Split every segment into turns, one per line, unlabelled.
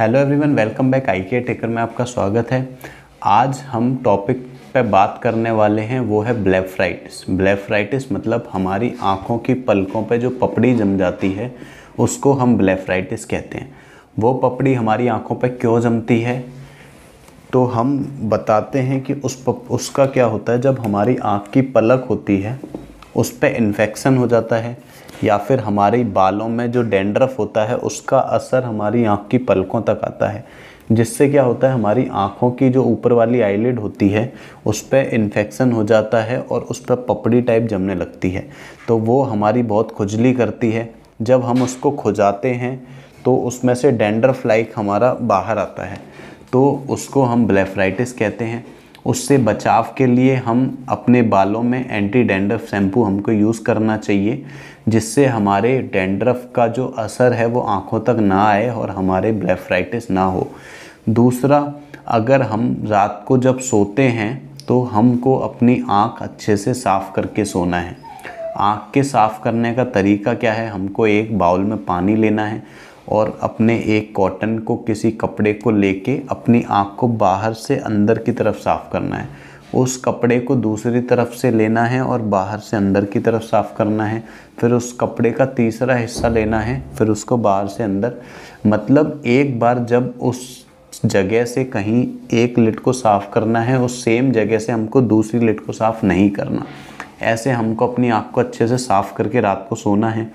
hello everyone welcome back I K taker में आपका स्वागत है आज हम टॉपिक पे बात करने वाले हैं वो है ब्लैफ्राइटिस ब्लैफ्राइटिस मतलब हमारी आँखों की पलकों पे जो पपड़ी जम जाती है उसको हम ब्लैफ्राइटिस कहते हैं वो पपड़ी हमारी आँखों पे क्यों जमती है तो हम बताते हैं कि उस पप, उसका क्या होता है जब हमारी आँख की पलक होती है उस पर इन्फेक्शन हो जाता है या फिर हमारे बालों में जो डेंड्रफ होता है उसका असर हमारी आँख की पलकों तक आता है जिससे क्या होता है हमारी आँखों की जो ऊपर वाली आईलिड होती है उस पर इन्फेक्शन हो जाता है और उस पर पपड़ी टाइप जमने लगती है तो वो हमारी बहुत खुजली करती है जब हम उसको खुजाते हैं तो उसमें से डेंड्रफ लाइक हमारा बाहर आता है तो उसको हम ब्लैफ्राइटिस कहते हैं उससे बचाव के लिए हम अपने बालों में एंटी डेंड्रफ शैम्पू हमको यूज़ करना चाहिए जिससे हमारे डेंड्रफ का जो असर है वो आँखों तक ना आए और हमारे ब्लेफ्राइटिस ना हो दूसरा अगर हम रात को जब सोते हैं तो हमको अपनी आँख अच्छे से साफ़ करके सोना है आँख के साफ़ करने का तरीका क्या है हमको एक बाउल में पानी लेना है और अपने एक कॉटन को किसी कपड़े को लेके अपनी आँख को बाहर से अंदर की तरफ साफ़ करना है उस कपड़े को दूसरी तरफ से लेना है और बाहर से अंदर की तरफ साफ़ करना है फिर उस कपड़े का तीसरा हिस्सा लेना है फिर उसको बाहर से अंदर मतलब एक बार जब उस जगह से कहीं एक लिट को साफ़ करना है उस सेम जगह से हमको दूसरी लिट को साफ़ नहीं करना ऐसे हमको अपनी आँख को अच्छे से साफ़ करके रात को सोना है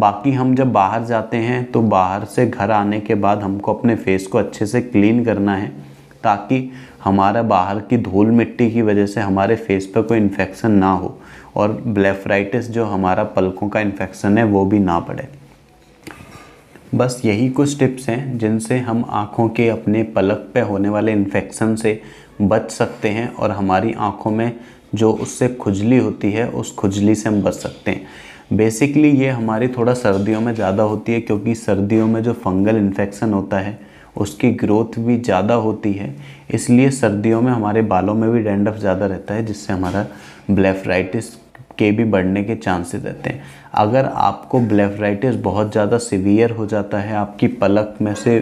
बाकी हम जब बाहर जाते हैं तो बाहर से घर आने के बाद हमको अपने फेस को अच्छे से क्लीन करना है ताकि हमारा बाहर की धूल मिट्टी की वजह से हमारे फेस पर कोई इन्फेक्शन ना हो और ब्लेफ्राइटिस जो हमारा पलकों का इन्फेक्शन है वो भी ना पड़े बस यही कुछ टिप्स हैं जिनसे हम आँखों के अपने पलक पे होने वाले इन्फेक्शन से बच सकते हैं और हमारी आँखों में जो उससे खुजली होती है उस खुजली से हम बच सकते हैं बेसिकली ये हमारी थोड़ा सर्दियों में ज़्यादा होती है क्योंकि सर्दियों में जो फंगल इन्फेक्शन होता है उसकी ग्रोथ भी ज़्यादा होती है इसलिए सर्दियों में हमारे बालों में भी डेंडफ ज़्यादा रहता है जिससे हमारा ब्लेफराइटिस के भी बढ़ने के चांसेस रहते हैं अगर आपको ब्लेफराइटिस बहुत ज़्यादा सिवियर हो जाता है आपकी पलक में से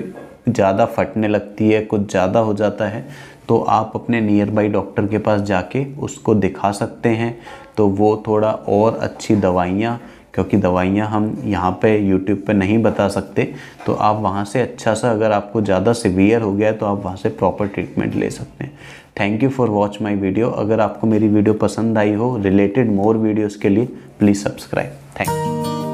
ज़्यादा फटने लगती है कुछ ज़्यादा हो जाता है तो आप अपने नियर बाई डॉक्टर के पास जाके उसको दिखा सकते हैं तो वो थोड़ा और अच्छी दवाइयाँ क्योंकि दवाइयाँ हम यहाँ पे यूट्यूब पे नहीं बता सकते तो आप वहाँ से अच्छा सा अगर आपको ज़्यादा सिवियर हो गया है तो आप वहाँ से प्रॉपर ट्रीटमेंट ले सकते हैं thank you for watch my video अगर आपको मेरी वीडियो पसंद आई हो रिलेटेड मोर वीडियोज़ के लिए प्लीज़ सब्सक्राइब थैंक यू